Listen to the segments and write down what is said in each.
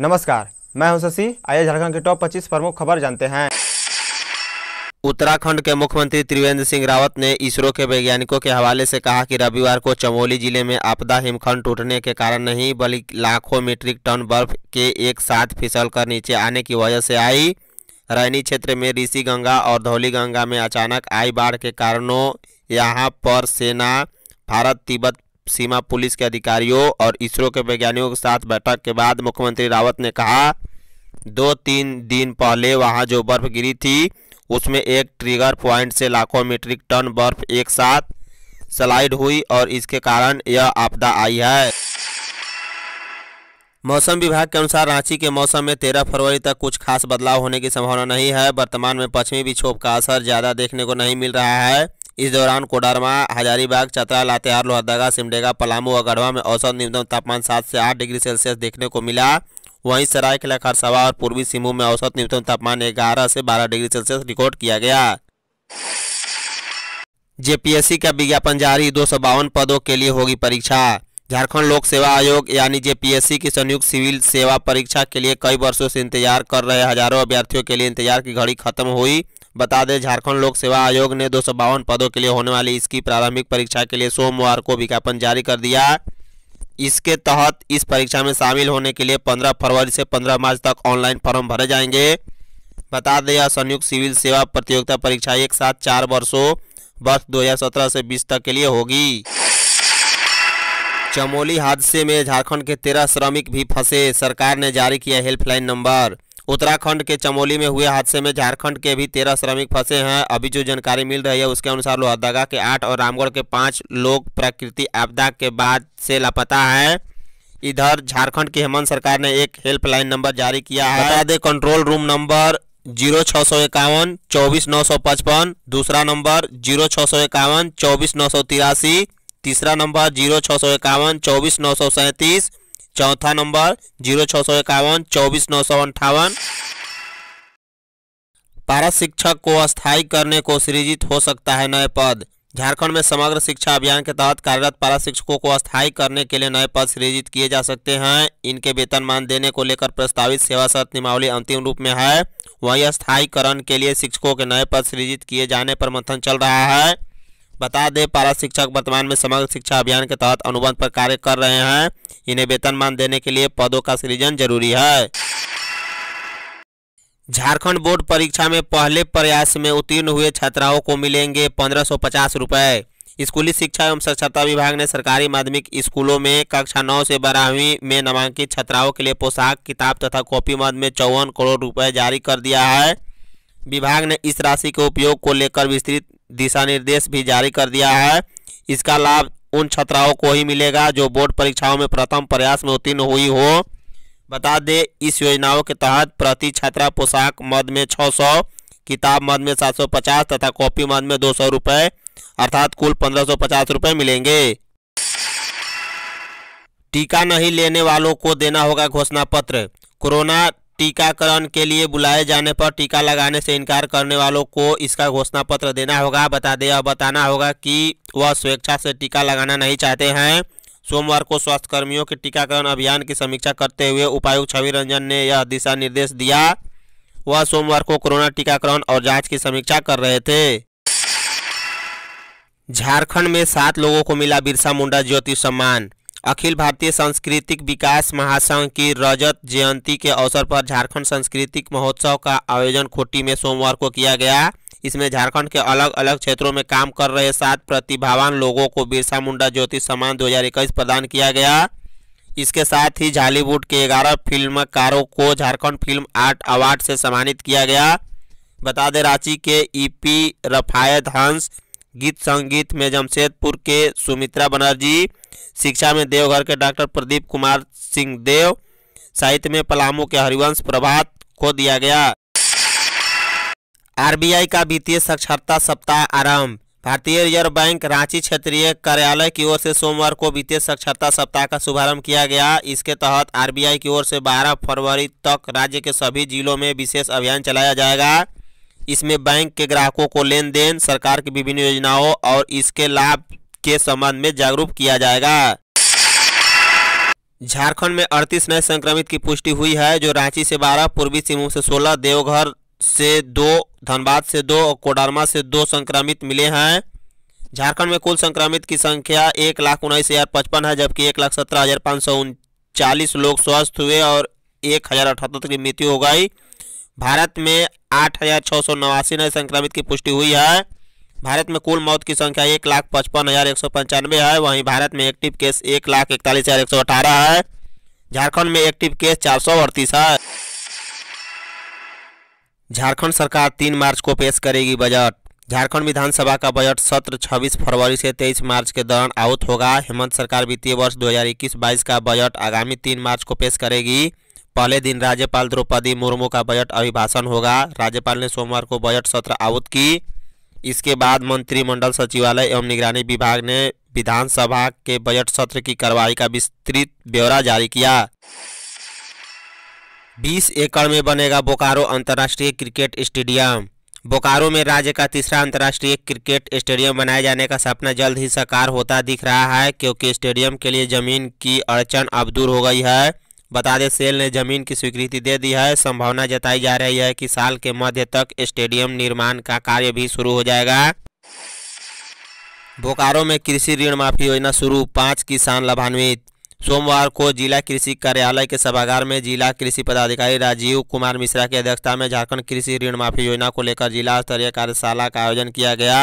नमस्कार मैं हूं शशि आइए झारखंड के टॉप 25 प्रमुख खबर जानते हैं उत्तराखंड के मुख्यमंत्री त्रिवेंद्र सिंह रावत ने इसरो के वैज्ञानिकों के हवाले से कहा कि रविवार को चमोली जिले में आपदा हिमखंड टूटने के कारण नहीं बल्कि लाखों मीट्रिक टन बर्फ के एक साथ फिसल कर नीचे आने की वजह से आई रैनी क्षेत्र में ऋषि गंगा और धौली गंगा में अचानक आई बाढ़ के कारणों यहाँ पर सेना भारत तिब्बत सीमा पुलिस के अधिकारियों और इसरो के वैज्ञानिकों के साथ बैठक के बाद मुख्यमंत्री रावत ने कहा दो तीन दिन पहले वहां जो बर्फ गिरी थी उसमें एक ट्रिगर पॉइंट से लाखों मीट्रिक टन बर्फ एक साथ स्लाइड हुई और इसके कारण यह आपदा आई है मौसम विभाग के अनुसार रांची के मौसम में तेरह फरवरी तक कुछ खास बदलाव होने की संभावना नहीं है वर्तमान में पश्चिमी विक्षोभ का असर ज़्यादा देखने को नहीं मिल रहा है इस दौरान कोडरमा हजारीबाग चतरा लातेहार लोहरदगा सिमडेगा पलामू और गढ़वा में औसत न्यूनतम तापमान सात से आठ डिग्री सेल्सियस देखने को मिला वहीं सरायकला खरसवा और पूर्वी सिंहभूम में औसत न्यूनतम तापमान ग्यारह से बारह डिग्री सेल्सियस रिकॉर्ड किया गया जेपीएससी का विज्ञापन जारी दो पदों के लिए होगी परीक्षा झारखंड लोक सेवा आयोग यानी जेपीएससी की संयुक्त सिविल सेवा परीक्षा के लिए कई वर्षों से इंतजार कर रहे हजारों अभ्यर्थियों के लिए इंतजार की घड़ी खत्म हुई बता दें झारखंड लोक सेवा आयोग ने दो पदों के लिए होने वाली इसकी प्रारंभिक परीक्षा के लिए सोमवार को विज्ञापन जारी कर दिया इसके तहत इस परीक्षा में शामिल होने के लिए 15 फरवरी से 15 मार्च तक ऑनलाइन फॉर्म भरे जाएंगे बता दें यह संयुक्त सिविल सेवा प्रतियोगिता परीक्षा एक साथ चार वर्षों वर्ष दो से बीस तक के लिए होगी चमोली हादसे में झारखंड के तेरह श्रमिक भी फंसे सरकार ने जारी किया हेल्पलाइन नंबर उत्तराखंड के चमोली में हुए हादसे में झारखंड के भी तेरह श्रमिक फंसे हैं अभी जो जानकारी मिल रही है उसके अनुसार लोहरदगा के आठ और रामगढ़ के पाँच लोग प्रकृति आपदा के बाद से लापता है इधर झारखंड की हेमंत सरकार ने एक हेल्पलाइन नंबर जारी किया है बता दे कंट्रोल रूम नंबर जीरो छः सौ इक्यावन चौबीस नौ सौ पचपन दूसरा नंबर जीरो छः सौ इक्यावन चौबीस नौ सौ तिरासी तीसरा नंबर जीरो छः सौ इक्यावन चौबीस नौ सौ सैंतीस चौथा नंबर जीरो छः सौ इक्यावन चौबीस नौ सौ अंठावन पारा शिक्षक को अस्थायी करने को सृजित हो सकता है नए पद झारखंड में समग्र शिक्षा अभियान के तहत कार्यरत पारा शिक्षकों को अस्थायी करने के लिए नए पद सृजित किए जा सकते हैं इनके वेतनमान देने को लेकर प्रस्तावित सेवा शर्त नियमावली अंतिम रूप में है वहीं अस्थायीकरण के लिए शिक्षकों के नए पद सृजित किए जाने पर मंथन चल रहा है बता दें पारा शिक्षक वर्तमान में समग्र शिक्षा अभियान के तहत अनुबंध पर कार्य कर रहे हैं इन्हें वेतनमान देने के लिए पदों का सृजन जरूरी है झारखंड बोर्ड परीक्षा में पहले प्रयास में उत्तीर्ण हुए छात्राओं को मिलेंगे पंद्रह सौ पचास रुपये स्कूली शिक्षा एवं साक्षरता विभाग ने सरकारी माध्यमिक स्कूलों में कक्षा नौ से बारहवीं में नामांकित छात्राओं के लिए पोशाक किताब तथा कॉपी मद में चौवन करोड़ रुपए जारी कर दिया है विभाग ने इस राशि के उपयोग को लेकर विस्तृत दिशा निर्देश भी जारी कर दिया है इसका लाभ उन छात्राओं को ही मिलेगा जो बोर्ड परीक्षाओं में प्रथम प्रयास में उत्तीर्ण हुई हो बता दें इस योजनाओं के तहत प्रति छात्रा पोशाक मद में 600 किताब मद में 750 तथा कॉपी मद में दो सौ रुपये अर्थात कुल 1550 रुपये मिलेंगे टीका नहीं लेने वालों को देना होगा घोषणा पत्र कोरोना टीकाकरण के लिए बुलाए जाने पर टीका लगाने से इनकार करने वालों को इसका घोषणा पत्र देना होगा बता दें और बताना होगा कि वह स्वेच्छा से टीका लगाना नहीं चाहते हैं सोमवार को स्वास्थ्य कर्मियों के टीकाकरण अभियान की समीक्षा करते हुए उपायुक्त छवि रंजन ने यह दिशा निर्देश दिया वह सोमवार को कोरोना टीकाकरण और जांच की समीक्षा कर रहे थे झारखंड में सात लोगों को मिला बिरसा मुंडा ज्योति सम्मान अखिल भारतीय सांस्कृतिक विकास महासंघ की रजत जयंती के अवसर पर झारखंड सांस्कृतिक महोत्सव का आयोजन खोटी में सोमवार को किया गया इसमें झारखंड के अलग अलग क्षेत्रों में काम कर रहे सात प्रतिभावान लोगों को बिरसा मुंडा ज्योति सम्मान 2021 प्रदान किया गया इसके साथ ही झालीवुड के ग्यारह फिल्मकारों को झारखंड फिल्म आर्ट अवार्ड से सम्मानित किया गया बता दें रांची के ईपी e रफायत हंस गीत संगीत में जमशेदपुर के सुमित्रा बनर्जी शिक्षा में देवघर के डॉक्टर प्रदीप कुमार सिंह देव साहित्य में पलामू के हरिवंश प्रभात को दिया गया आरबीआई का वित्तीय साक्षरता सप्ताह आरंभ भारतीय रिजर्व बैंक रांची क्षेत्रीय कार्यालय की ओर से सोमवार को वित्तीय साक्षरता सप्ताह का शुभारंभ किया गया इसके तहत आरबीआई की ओर से 12 फरवरी तक राज्य के सभी जिलों में विशेष अभियान चलाया जाएगा इसमें बैंक के ग्राहकों को लेन देन सरकार की विभिन्न योजनाओं और इसके लाभ के संबंध में जागरूक किया जाएगा झारखंड में अड़तीस नए संक्रमित की पुष्टि हुई है जो रांची से बारह पूर्वी सिंहभूम से सोलह देवघर से दो धनबाद से दो और कोडरमा से दो संक्रमित मिले हैं झारखंड में कुल संक्रमित की संख्या एक लाख उन्नीस हज़ार पचपन है जबकि एक लाख सत्रह हज़ार पाँच सौ उनचालीस लोग स्वस्थ हुए और एक हज़ार अठहत्तर की मृत्यु हो गई भारत में आठ हज़ार छः सौ नवासी नए संक्रमित की पुष्टि हुई है भारत में कुल मौत की संख्या एक लाख पचपन हज़ार एक सौ पंचानवे है वहीं भारत में एक्टिव केस एक लाख इकतालीस हज़ार एक सौ अठारह है झारखंड में एक्टिव केस चार सौ अड़तीस है झारखंड सरकार तीन मार्च को पेश करेगी बजट झारखंड विधानसभा का बजट सत्र 26 फरवरी से 23 मार्च के दौरान आउट होगा हेमंत सरकार वित्तीय वर्ष 2021-22 का बजट आगामी 3 मार्च को पेश करेगी पहले दिन राज्यपाल द्रौपदी मुर्मू का बजट अभिभाषण होगा राज्यपाल ने सोमवार को बजट सत्र आउट की इसके बाद मंत्रिमंडल सचिवालय एवं निगरानी विभाग ने विधानसभा के बजट सत्र की कार्रवाई का विस्तृत ब्यौरा जारी किया 20 एकड़ में बनेगा बोकारो अंतर्राष्ट्रीय क्रिकेट स्टेडियम बोकारो में राज्य का तीसरा अंतर्राष्ट्रीय क्रिकेट स्टेडियम बनाए जाने का सपना जल्द ही साकार होता दिख रहा है क्योंकि स्टेडियम के लिए जमीन की अड़चन अब दूर हो गई है बता दें सेल ने जमीन की स्वीकृति दे दी है संभावना जताई जा रही है कि साल के मध्य तक स्टेडियम निर्माण का कार्य भी शुरू हो जाएगा बोकारो में कृषि ऋण माफी योजना शुरू पाँच किसान लाभान्वित सोमवार को जिला कृषि कार्यालय के सभागार में जिला कृषि पदाधिकारी राजीव कुमार मिश्रा की अध्यक्षता में झारखंड कृषि ऋण माफी योजना को लेकर जिला स्तरीय कार्यशाला का आयोजन किया गया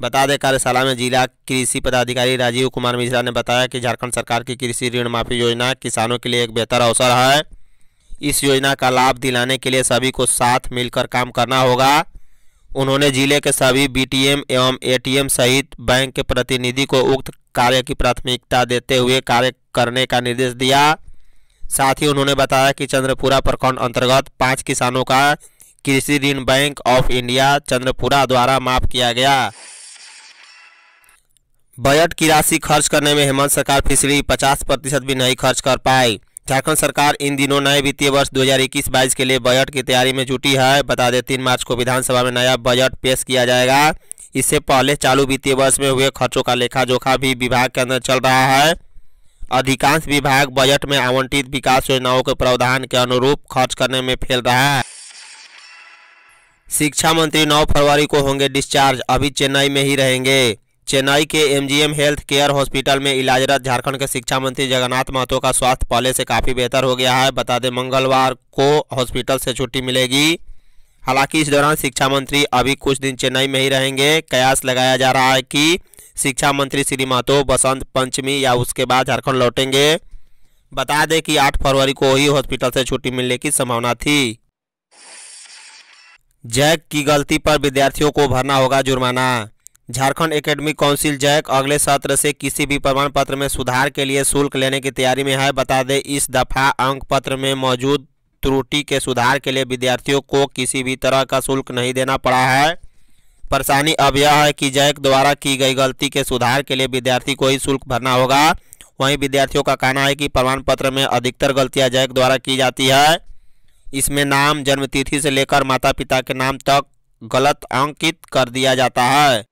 बता दें कार्यशाला में जिला कृषि पदाधिकारी राजीव कुमार मिश्रा ने बताया कि झारखंड सरकार की कृषि ऋण माफी योजना किसानों के लिए एक बेहतर अवसर है इस योजना का लाभ दिलाने के लिए सभी को साथ मिलकर काम करना होगा उन्होंने जिले के सभी बीटीएम एवं एटीएम सहित बैंक के प्रतिनिधि को उक्त कार्य की प्राथमिकता देते हुए कार्य करने का निर्देश दिया साथ ही उन्होंने बताया कि चंद्रपुरा प्रखंड अंतर्गत पाँच किसानों का कृषि ऋण बैंक ऑफ इंडिया चंद्रपुरा द्वारा माफ किया गया बजट की राशि खर्च करने में हेमंत सरकार फिसली पचास प्रतिशत भी नहीं खर्च कर पाई झारखंड सरकार इन दिनों नए वित्तीय वर्ष 2021-22 के लिए बजट की तैयारी में जुटी है बता दें तीन मार्च को विधानसभा में नया बजट पेश किया जाएगा इससे पहले चालू वित्तीय वर्ष में हुए खर्चों का लेखा जोखा भी विभाग के अंदर चल रहा है अधिकांश विभाग बजट में आवंटित विकास योजनाओं के प्रावधान के अनुरूप खर्च करने में फैल रहा है शिक्षा मंत्री 9 फरवरी को होंगे डिस्चार्ज अभी चेन्नई में ही रहेंगे चेन्नई के एमजीएम हेल्थ केयर हॉस्पिटल में इलाजरत झारखंड के शिक्षा मंत्री जगन्नाथ महतो का स्वास्थ्य पहले से काफ़ी बेहतर हो गया है बता दें मंगलवार को हॉस्पिटल से छुट्टी मिलेगी हालांकि इस दौरान शिक्षा मंत्री अभी कुछ दिन चेन्नई में ही रहेंगे कयास लगाया जा रहा है कि शिक्षा मंत्री श्री महतो बसंत पंचमी या उसके बाद झारखंड लौटेंगे बता दें कि 8 फरवरी को ही हॉस्पिटल से छुट्टी मिलने की संभावना थी जैक की गलती पर विद्यार्थियों को भरना होगा जुर्माना झारखंड एकेडमिक काउंसिल जैक अगले सत्र से किसी भी प्रमाण पत्र में सुधार के लिए शुल्क लेने की तैयारी में है बता दें इस दफा अंक पत्र में मौजूद त्रुटि के सुधार के लिए विद्यार्थियों को किसी भी तरह का शुल्क नहीं देना पड़ा है परेशानी अब यह है कि जैक द्वारा की गई गलती के सुधार के लिए विद्यार्थी को ही शुल्क भरना होगा वहीं विद्यार्थियों का कहना है कि प्रमाण पत्र में अधिकतर गलतियां जैक द्वारा की जाती है इसमें नाम जन्मतिथि से लेकर माता पिता के नाम तक गलत अंकित कर दिया जाता है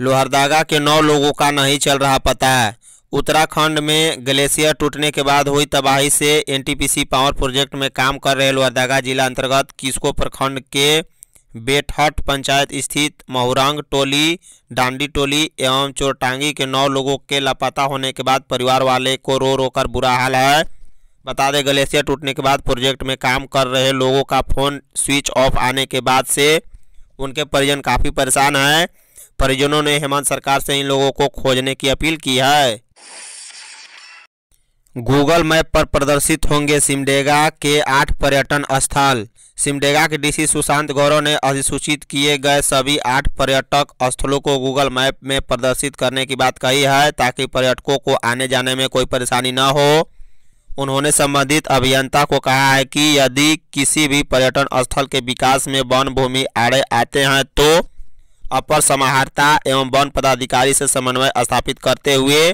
लोहरदागा के नौ लोगों का नहीं चल रहा पता उत्तराखंड में ग्लेशियर टूटने के बाद हुई तबाही से एनटीपीसी पावर प्रोजेक्ट में काम कर रहे लोहरदागा जिला अंतर्गत किसको प्रखंड के बेठहट पंचायत स्थित महुरंग टोली डांडी टोली एवं चोरटांगी के नौ लोगों के लापता होने के बाद परिवार वाले को रो रो कर बुरा हाल है बता दें ग्लेशियर टूटने के बाद प्रोजेक्ट में काम कर रहे लोगों का फ़ोन स्विच ऑफ आने के बाद से उनके परिजन काफ़ी परेशान हैं परिजनों ने हेमंत सरकार से इन लोगों को खोजने की अपील की है गूगल मैप पर प्रदर्शित होंगे सिमडेगा के आठ पर्यटन स्थल सिमडेगा के डीसी सुशांत गौरव ने अधिसूचित किए गए सभी आठ पर्यटक स्थलों को गूगल मैप में प्रदर्शित करने की बात कही है ताकि पर्यटकों को आने जाने में कोई परेशानी न हो उन्होंने संबंधित अभियंता को कहा है कि यदि किसी भी पर्यटन स्थल के विकास में वन भूमि आड़े आते हैं तो अपर समाहर्ता एवं वन पदाधिकारी से समन्वय स्थापित करते हुए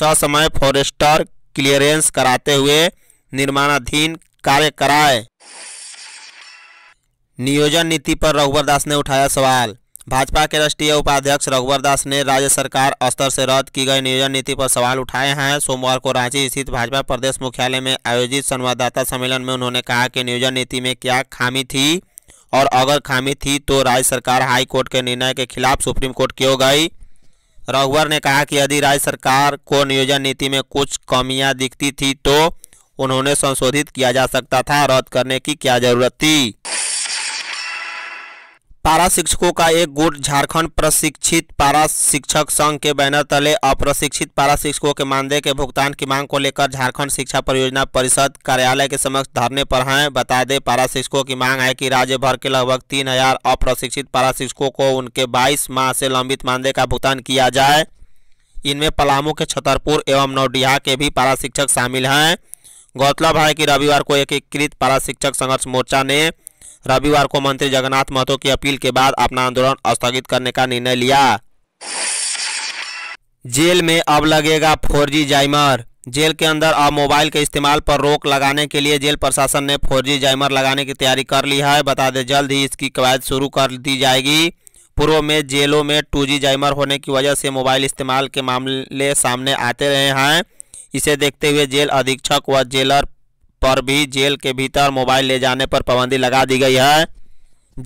ससमय फॉरेस्टर क्लियरेंस कराते हुए निर्माणाधीन कार्य कराए नियोजन नीति पर रघुवर दास ने उठाया सवाल भाजपा के राष्ट्रीय उपाध्यक्ष रघुवर दास ने राज्य सरकार स्तर से रद्द की गई नियोजन नीति पर सवाल उठाए हैं सोमवार को रांची स्थित भाजपा प्रदेश मुख्यालय में आयोजित संवाददाता सम्मेलन में उन्होंने कहा कि नियोजन नीति में क्या खामी थी और अगर खामी थी तो राज्य सरकार हाई कोर्ट के निर्णय के खिलाफ सुप्रीम कोर्ट क्यों गई रघुवर ने कहा कि यदि राज्य सरकार को नियोजन नीति में कुछ कमियाँ दिखती थी तो उन्होंने संशोधित किया जा सकता था रद्द करने की क्या जरूरत थी पारा शिक्षकों का एक गुट झारखंड प्रशिक्षित पारा शिक्षक संघ के बैनर तले अप्रशिक्षित पारा शिक्षकों के मानदेय के भुगतान की मांग को लेकर झारखंड शिक्षा परियोजना परिषद कार्यालय के समक्ष धरने पर हैं बता दें पारा शिक्षकों की मांग है कि राज्य भर के लगभग तीन हजार अप्रशिक्षित पारा शिक्षकों को उनके बाईस माह से लंबित मानदेय का भुगतान किया जाए इनमें पलामू के छतरपुर एवं नौडिहा के भी पारा शिक्षक शामिल हैं गौरतलब है कि रविवार को एकीकृत पारा शिक्षक संघर्ष मोर्चा ने रविवार को मंत्री जगन्नाथ महतो की अपील के बाद अपना आंदोलन स्थगित करने का निर्णय लिया जेल में अब लगेगा फोर जाइमर जेल के अंदर अब मोबाइल के इस्तेमाल पर रोक लगाने के लिए जेल प्रशासन ने फोर जाइमर लगाने की तैयारी कर ली है बता दें जल्द ही इसकी कवायद शुरू कर दी जाएगी पूर्व में जेलों में टू जाइमर होने की वजह से मोबाइल इस्तेमाल के मामले सामने आते रहे हैं इसे देखते हुए जेल अधीक्षक व जेलर पर भी जेल के भीतर मोबाइल ले जाने पर पाबंदी लगा दी गई है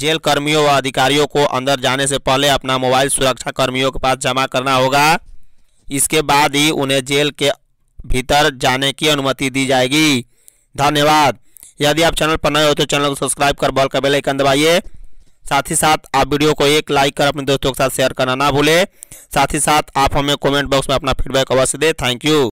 जेल कर्मियों व अधिकारियों को अंदर जाने से पहले अपना मोबाइल सुरक्षा कर्मियों के पास जमा करना होगा इसके बाद ही उन्हें जेल के भीतर जाने की अनुमति दी जाएगी धन्यवाद यदि आप चैनल पर नए हो तो चैनल को सब्सक्राइब कर बॉल का बेलाइकन दबाइए साथ ही साथ आप वीडियो को एक लाइक कर अपने दोस्तों के साथ शेयर करना ना भूलें साथ ही साथ आप हमें कमेंट बॉक्स में अपना फीडबैक अवश्य दें थैंक यू